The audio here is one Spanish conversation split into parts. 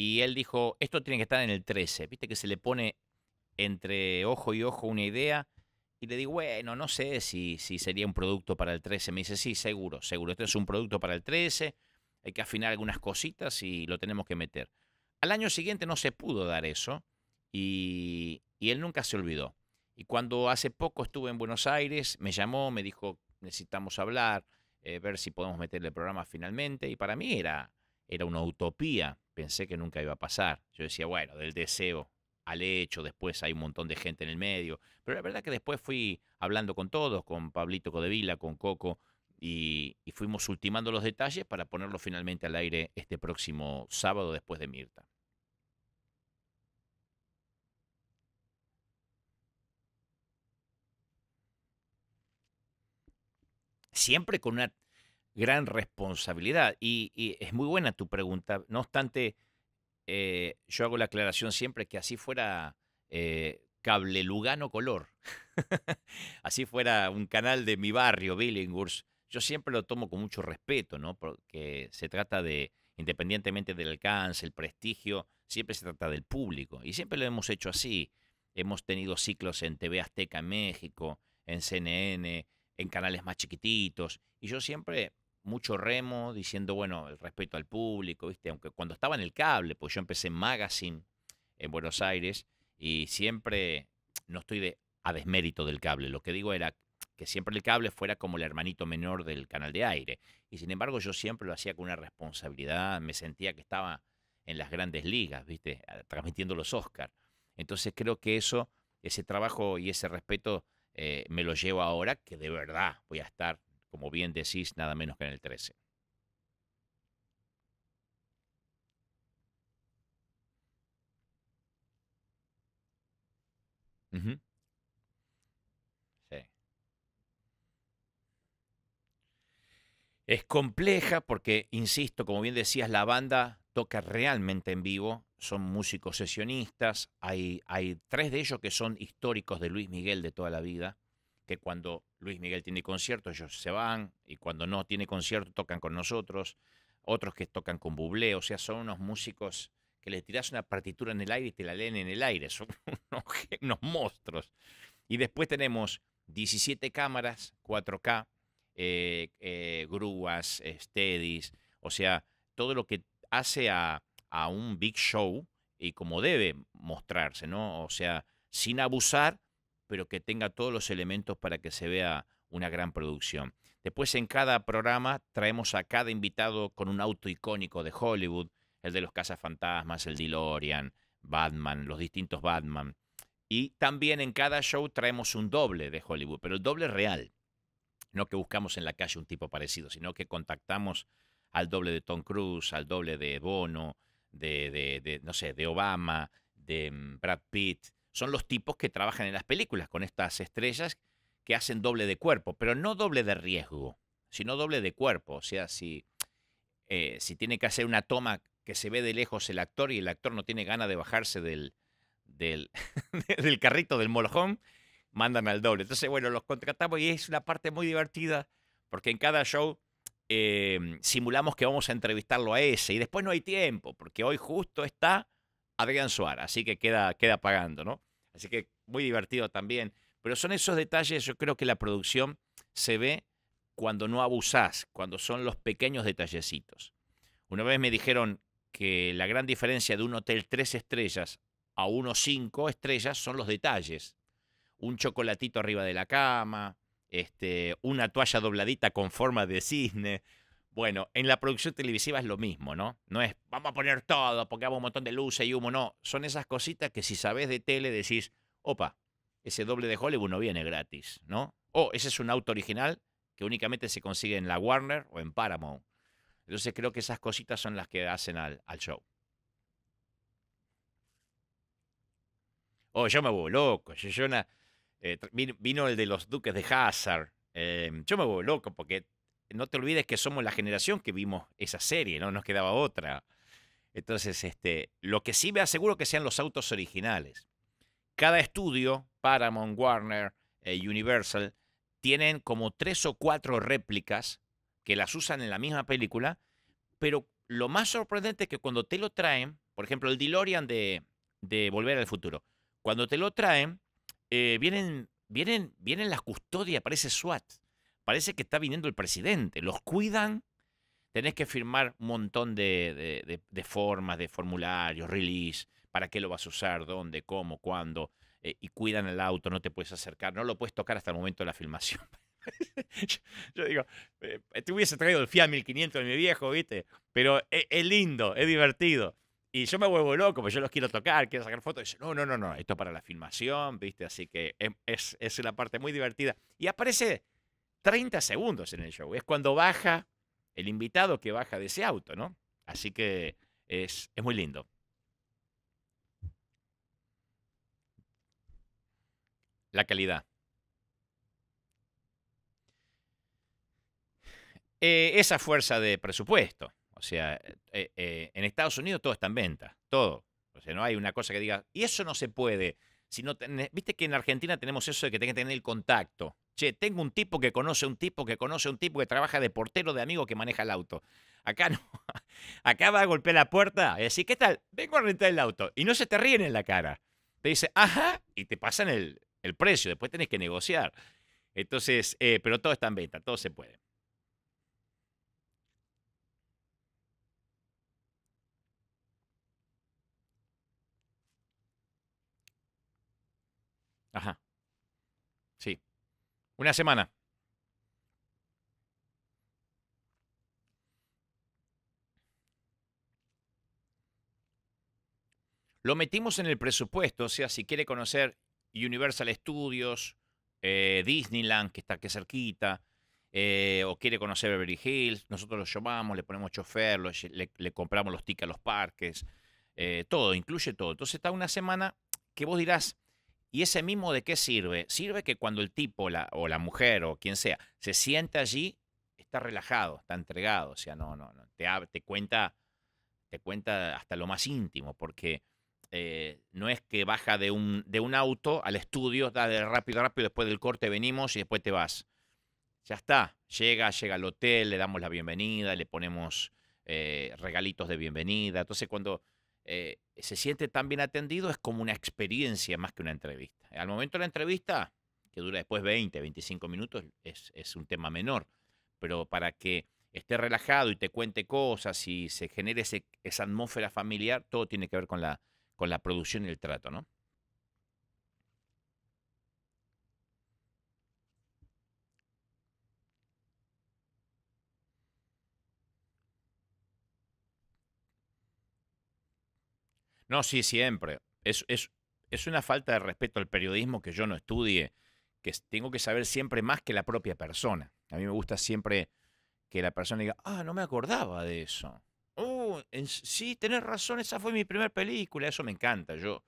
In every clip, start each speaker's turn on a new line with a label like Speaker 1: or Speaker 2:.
Speaker 1: Y él dijo, esto tiene que estar en el 13. Viste que se le pone entre ojo y ojo una idea. Y le digo, bueno, no sé si, si sería un producto para el 13. Me dice, sí, seguro, seguro. esto es un producto para el 13. Hay que afinar algunas cositas y lo tenemos que meter. Al año siguiente no se pudo dar eso. Y, él nunca se olvidó. Y cuando hace poco estuve en Buenos Aires, me llamó, me dijo, necesitamos hablar, eh, ver si podemos meterle el programa finalmente. Y para mí era, era una utopía pensé que nunca iba a pasar. Yo decía, bueno, del deseo al hecho, después hay un montón de gente en el medio. Pero la verdad que después fui hablando con todos, con Pablito Codevila, con Coco, y, fuimos ultimando los detalles para ponerlo finalmente al aire este próximo sábado después de Mirta. Siempre con una gran responsabilidad. Y, es muy buena tu pregunta. No obstante, eh, yo hago la aclaración siempre que así fuera eh, cable Lugano Color, así fuera un canal de mi barrio, Billinghurst, yo siempre lo tomo con mucho respeto, ¿no? Porque se trata de, independientemente del alcance, el prestigio, siempre se trata del público. Y siempre lo hemos hecho así. Hemos tenido ciclos en TV Azteca en México, en CNN, en canales más chiquititos. Y yo siempre mucho remo, diciendo, bueno, el respeto al público, ¿viste? Aunque cuando estaba en el cable, pues yo empecé en Magazine en Buenos Aires y siempre no estoy a desmérito del cable. Lo que digo era que siempre el cable fuera como el hermanito menor del canal de aire. Y sin embargo, yo siempre lo hacía con una responsabilidad, me sentía que estaba en las grandes ligas, ¿viste? Transmitiendo los Oscars. Entonces creo que eso, ese trabajo y ese respeto eh, me lo llevo ahora, que de verdad voy a estar como bien decís, nada menos que en el 13. Es compleja porque, insisto, como bien decías, la banda toca realmente en vivo, son músicos sesionistas, hay tres de ellos que son históricos de Luis Miguel de toda la vida, que cuando Luis Miguel tiene concierto ellos se van y cuando no tiene concierto tocan con nosotros, otros que tocan con Buble o sea, son unos músicos que le tiras una partitura en el aire y te la leen en el aire, son unos, monstruos. Y después tenemos 17 cámaras, 4K, eh, eh, grúas, steadies, o sea, todo lo que hace a, a un big show y como debe mostrarse, ¿no? O sea, sin abusar, pero que tenga todos los elementos para que se vea una gran producción. Después en cada programa traemos a cada invitado con un auto icónico de Hollywood, el de los cazafantasmas, el DeLorean, Batman, los distintos Batman. Y también en cada show traemos un doble de Hollywood, pero el doble real. No que buscamos en la calle un tipo parecido, sino que contactamos al doble de Tom Cruise, al doble de Bono, de, de no sé, de Obama, de mm, Brad Pitt, son los tipos que trabajan en las películas con estas estrellas que hacen doble de cuerpo, pero no doble de riesgo, sino doble de cuerpo. O sea, si, eh, si tiene que hacer una toma que se ve de lejos el actor y el actor no tiene ganas de bajarse del, del, carrito del molojón, mandan al doble. Entonces, bueno, los contratamos y es una parte muy divertida porque en cada show em, simulamos que vamos a entrevistarlo a ese y después no hay tiempo porque hoy justo está Adrián Suárez, así que queda, queda pagando, ¿no? Así que muy divertido también. Pero son esos detalles, yo creo que la producción se ve cuando no abusás, cuando son los pequeños detallecitos. Una vez me dijeron que la gran diferencia de un hotel tres estrellas a uno cinco estrellas son los detalles. Un chocolatito arriba de la cama, este, una toalla dobladita con forma de cisne, bueno, en la producción televisiva es lo mismo, ¿no? No es vamos a poner todo, porque hago un montón de luces y humo, no. Son esas cositas que si sabes de tele decís, opa, ese doble de Hollywood no viene gratis, ¿no? O ese es un auto original que únicamente se consigue en la Warner o en Paramount. Entonces creo que esas cositas son las que hacen al, show. Oh, yo me vuelvo loco. Yo, eh, vino, el de los Duques de Hazard. Eh, yo me vuelvo loco porque no te olvides que somos la generación que vimos esa serie, no nos quedaba otra. Entonces, este, lo que sí me aseguro que sean los autos originales. Cada estudio, Paramount, Warner, eh, Universal, tienen como tres o cuatro réplicas que las usan en la misma película, pero lo más sorprendente es que cuando te lo traen, por ejemplo, el DeLorean de, de Volver al Futuro, cuando te lo traen, eh, vienen, vienen, vienen las custodias, parece SWAT parece que está viniendo el presidente. Los cuidan. Tenés que firmar un montón de, formas, de formularios, release, para qué lo vas a usar, dónde, cómo, cuándo, eh, y cuidan el auto, no te puedes acercar, no lo puedes tocar hasta el momento de la filmación. yo, digo, eh, te hubiese traído el Fiat 1500 de mi viejo, ¿viste? Pero eh, es, lindo, es divertido. Y yo me vuelvo loco, pues yo los quiero tocar, quiero sacar fotos. Y no, no, no, no, esto es para la filmación, ¿viste? Así que es, em, es, es, la parte muy divertida. Y aparece 30 segundos en el show. Es cuando baja el invitado que baja de ese auto, ¿no? Así que es, muy lindo. La calidad. Eh, esa fuerza de presupuesto. O sea, eh, eh, en Estados Unidos todo está en venta, todo. O sea, no hay una cosa que diga, y eso no se puede. Si no Viste que en Argentina tenemos eso de que tienen que tener el contacto. Che, tengo un tipo que conoce un tipo que conoce un tipo que trabaja de portero de amigo que maneja el auto. Acá no. Acá va a golpear la puerta y decir, ¿qué tal? Vengo a rentar el auto. Y no se te ríen en la cara. Te dice, ajá, y te pasan el, precio. Después tenés que negociar. Entonces, eh, pero todo está en venta, todo se puede. Ajá. Una semana. Lo metimos en el presupuesto, o sea, si quiere conocer Universal Studios, eh, Disneyland, que está aquí cerquita, eh, o quiere conocer Beverly Hills, nosotros lo llamamos, le ponemos chofer, le, compramos los tickets a los parques, eh, todo, incluye todo. Entonces está una semana que vos dirás, ¿Y ese mismo de qué sirve? Sirve que cuando el tipo o la mujer o quien sea se sienta allí, está relajado, está entregado, o sea, no, no, no, te, cuenta, te cuenta hasta lo más íntimo, porque eh, no es que baja de un, de un auto al estudio, da de rápido, rápido, después del corte venimos y después te vas. Ya está, llega, llega al hotel, le damos la bienvenida, le ponemos eh, regalitos de bienvenida. Entonces, cuando eh, se siente tan bien atendido, es como una experiencia más que una entrevista. Al momento de la entrevista, que dura después 20, 25 minutos, es, un tema menor, pero para que esté relajado y te cuente cosas y se genere esa atmósfera familiar, todo tiene que ver con la, con la producción y el trato, ¿no? No, sí, siempre. Es, es, una falta de respeto al periodismo que yo no estudie, que tengo que saber siempre más que la propia persona. A mí me gusta siempre que la persona diga, ah, no me acordaba de eso. Oh, sí, tenés razón, esa fue mi primera película, eso me encanta. Yo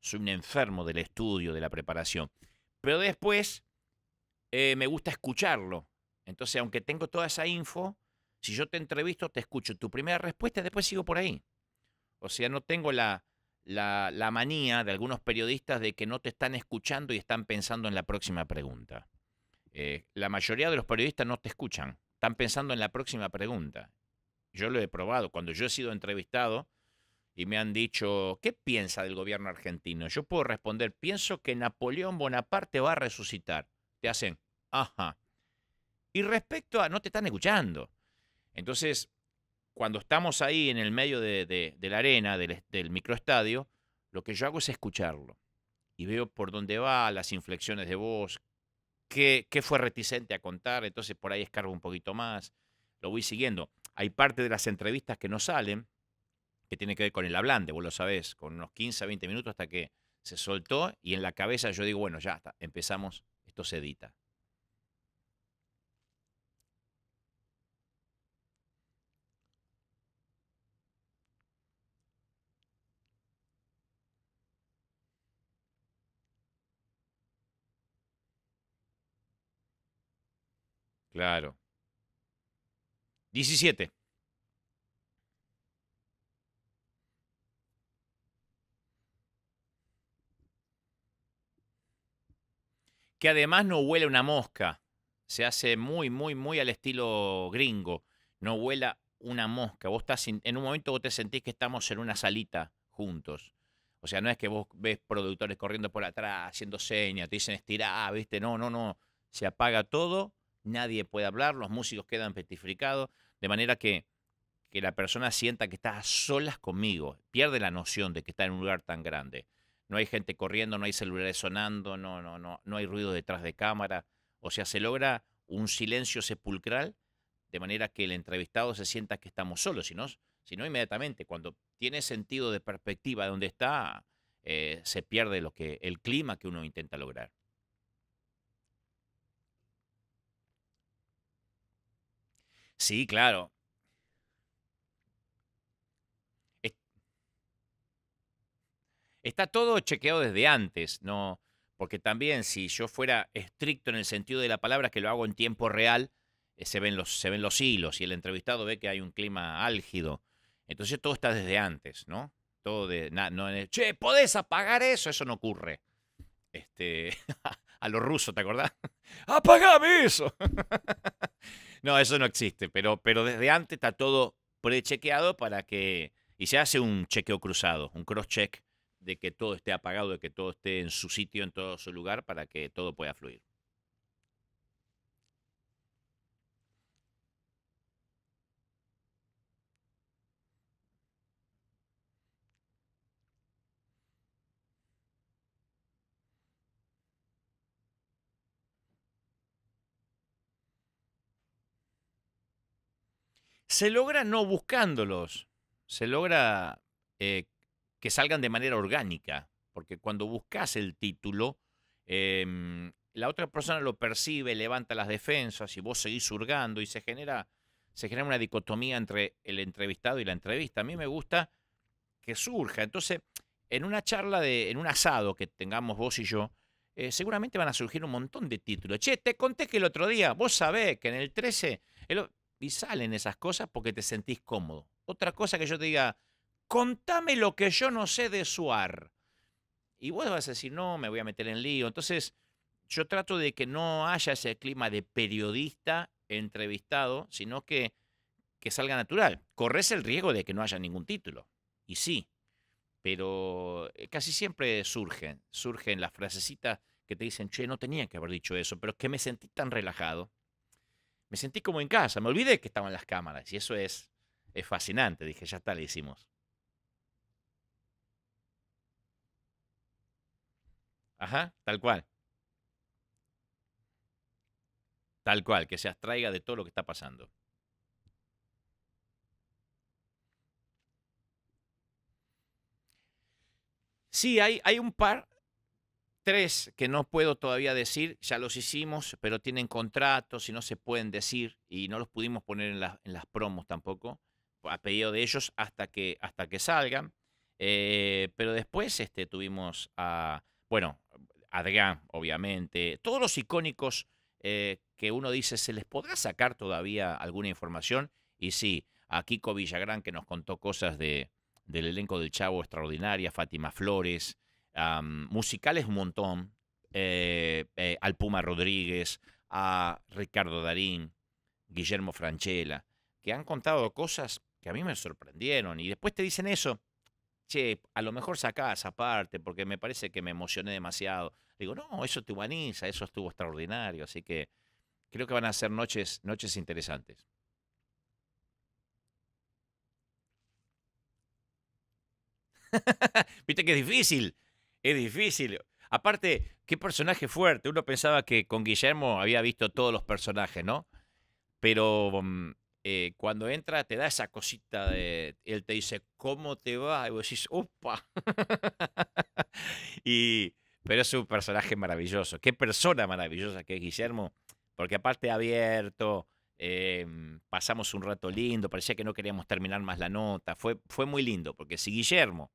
Speaker 1: soy un enfermo del estudio, de la preparación. Pero después eh, me gusta escucharlo. Entonces, aunque tengo toda esa info, si yo te entrevisto, te escucho tu primera respuesta y después sigo por ahí. O sea, no tengo la, la, manía de algunos periodistas de que no te están escuchando y están pensando en la próxima pregunta. Eh, la mayoría de los periodistas no te escuchan, están pensando en la próxima pregunta. Yo lo he probado. Cuando yo he sido entrevistado y me han dicho, ¿qué piensa del gobierno argentino? Yo puedo responder, pienso que Napoleón Bonaparte va a resucitar. Te hacen, ajá. Y respecto a, no te están escuchando. Entonces, cuando estamos ahí en el medio de, la arena, del, microestadio, lo que yo hago es escucharlo. Y veo por dónde va, las inflexiones de voz, qué, fue reticente a contar, entonces por ahí escargo un poquito más, lo voy siguiendo. Hay parte de las entrevistas que no salen, que tiene que ver con el hablante, vos lo sabés, con unos 15 a 20 minutos hasta que se soltó y en la cabeza yo digo, bueno, ya está, empezamos, esto se edita. Claro. 17. Que además no huele una mosca. Se hace muy, muy, muy al estilo gringo. No huela una mosca. Vos estás en un momento vos te sentís que estamos en una salita juntos. O sea, no es que vos ves productores corriendo por atrás, haciendo señas, te dicen estira, viste, no, no, no. Se apaga todo nadie puede hablar, los músicos quedan petrificados, de manera que, que la persona sienta que está a solas conmigo, pierde la noción de que está en un lugar tan grande. No hay gente corriendo, no hay celulares sonando, no, no, no, no hay ruido detrás de cámara. O sea, se logra un silencio sepulcral de manera que el entrevistado se sienta que estamos solos, sino, inmediatamente, cuando tiene sentido de perspectiva de dónde está, eh, se pierde lo que, el clima que uno intenta lograr. Sí, claro. Está todo chequeado desde antes, ¿no? Porque también si yo fuera estricto en el sentido de la palabra, que lo hago en tiempo real, eh, se, ven los, se ven los hilos y el entrevistado ve que hay un clima álgido. Entonces todo está desde antes, ¿no? Todo de, no, che, ¿podés apagar eso? Eso no ocurre. Este, a los rusos, ¿te acordás? ¡Apagame eso! No, eso no existe, pero, pero desde antes está todo prechequeado para que... Y se hace un chequeo cruzado, un cross-check de que todo esté apagado, de que todo esté en su sitio, en todo su lugar, para que todo pueda fluir. se logra no buscándolos, se logra eh, que salgan de manera orgánica, porque cuando buscas el título, em, la otra persona lo percibe, levanta las defensas y vos seguís surgando y se genera, se genera una dicotomía entre el entrevistado y la entrevista. A mí me gusta que surja. Entonces, en una charla, de, en un asado que tengamos vos y yo, eh, seguramente van a surgir un montón de títulos. Che, te conté que el otro día, vos sabés que en el 13, y salen esas cosas porque te sentís cómodo. Otra cosa que yo te diga, contame lo que yo no sé de suar. Y vos vas a decir, no, me voy a meter en lío. Entonces, yo trato de que no haya ese clima de periodista entrevistado, sino que, que salga natural. Corres el riesgo de que no haya ningún título. Y sí, pero eh, casi siempre surgen, surgen las frasecitas que te dicen, che, no tenía que haber dicho eso, pero es que me sentí tan relajado me sentí como en casa, me olvidé que estaban las cámaras y eso es, es fascinante. Dije, ya está, le hicimos. Ajá, tal cual. Tal cual, que se abstraiga de todo lo que está pasando. Sí, hay, hay un par Tres que no puedo todavía decir, ya los hicimos, pero tienen contratos y no se pueden decir y no los pudimos poner en, las promos tampoco, a pedido de ellos hasta que, hasta que salgan. Eh, pero después este, tuvimos a, bueno, Adrián, obviamente, todos los icónicos eh, que uno dice, ¿se les podrá sacar todavía alguna información? Y sí, a Kiko Villagrán que nos contó cosas de, del elenco del Chavo extraordinaria, Fátima Flores, musicales un montón. Eh, eh, al Puma Rodríguez, a Ricardo Darín, Guillermo Franchella, que han contado cosas que a mí me sorprendieron. Y después te dicen eso, che, a lo mejor sacás aparte porque me parece que me emocioné demasiado. Digo, no, eso te humaniza, eso estuvo extraordinario. Así que creo que van a ser noches, noches interesantes. Viste que es difícil es difícil. Aparte, qué personaje fuerte. Uno pensaba que con Guillermo había visto todos los personajes, ¿no? Pero mm, eh, cuando entra te da esa cosita de. Él te dice, ¿cómo te va? Y vos decís, ¡opa! pero es un personaje maravilloso. Qué persona maravillosa que es Guillermo. Porque aparte abierto, eh, pasamos un rato lindo, parecía que no queríamos terminar más la nota. Fue, fue muy lindo, porque si Guillermo,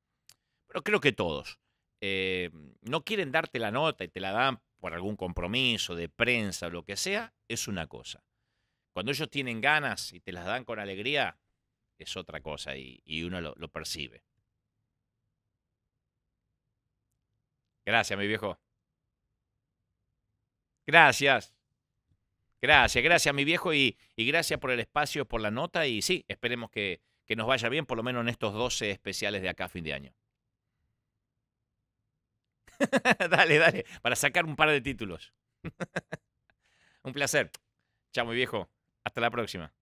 Speaker 1: pero creo que todos, eh, no quieren darte la nota y te la dan por algún compromiso de prensa o lo que sea, es una cosa. Cuando ellos tienen ganas y te las dan con alegría, es otra cosa y, uno lo, percibe. Gracias, mi viejo. Gracias. Gracias, gracias, mi viejo, y, gracias por el espacio, por la nota, y sí, esperemos que, que nos vaya bien, por lo menos en estos 12 especiales de acá a fin de año. dale, dale, para sacar un par de títulos. un placer. Chao, muy viejo. Hasta la próxima.